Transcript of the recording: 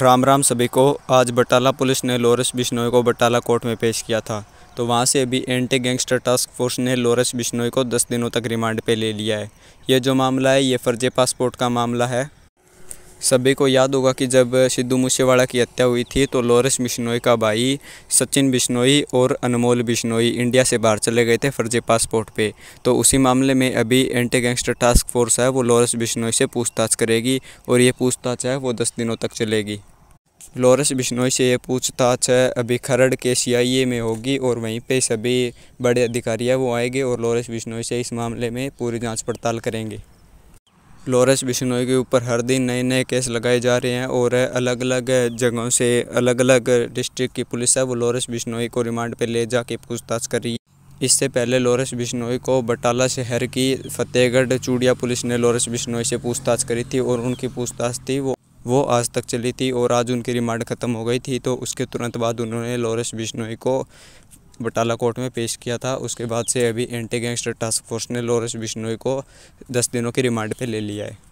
राम राम सभी को आज बटाला पुलिस ने लोरस बिश्नोई को बटाला कोर्ट में पेश किया था तो वहाँ से अभी एंटी गैंगस्टर टास्क फोर्स ने लोरस बिश्नोई को 10 दिनों तक रिमांड पे ले लिया है ये जो मामला है ये फर्जी पासपोर्ट का मामला है सभी को याद होगा कि जब सिद्धू मूसेवाला की हत्या हुई थी तो लॉरेंस बिश्नोई का भाई सचिन बिश्नोई और अनमोल बिश्नोई इंडिया से बाहर चले गए थे फर्जी पासपोर्ट पे तो उसी मामले में अभी एंटी गैंगस्टर टास्क फोर्स है वो लॉरेंस बिश्नोई से पूछताछ करेगी और ये पूछताछ है वो दस दिनों तक चलेगी लॉरेंस बिश्नोई से ये पूछताछ अभी खरड़ के सी में होगी और वहीं पर सभी बड़े अधिकारी है वो आएंगे और लॉरेंस बिश्नोई से इस मामले में पूरी जाँच पड़ताल करेंगे लॉरेंस बिश्नोई के ऊपर हर दिन नए नए केस लगाए जा रहे हैं और अलग अलग जगहों से अलग अलग डिस्ट्रिक्ट की पुलिस है वो लॉरेंस बिश्नोई को रिमांड पर ले जाके पूछताछ कर रही है इससे पहले लॉरेंस बिश्नोई को बटाला शहर की फतेहगढ़ चूड़िया पुलिस ने लॉरेंस बिश्नोई से पूछताछ करी थी और उनकी पूछताछ थी वो वो आज तक चली थी और आज उनकी रिमांड ख़त्म हो गई थी तो उसके तुरंत बाद उन्होंने लॉरेंस बिश्नोई को बटाला कोर्ट में पेश किया था उसके बाद से अभी एंटी गैंगस्टर टास्क फोर्स ने लोरेश बिश्नोई को दस दिनों की रिमांड पर ले लिया है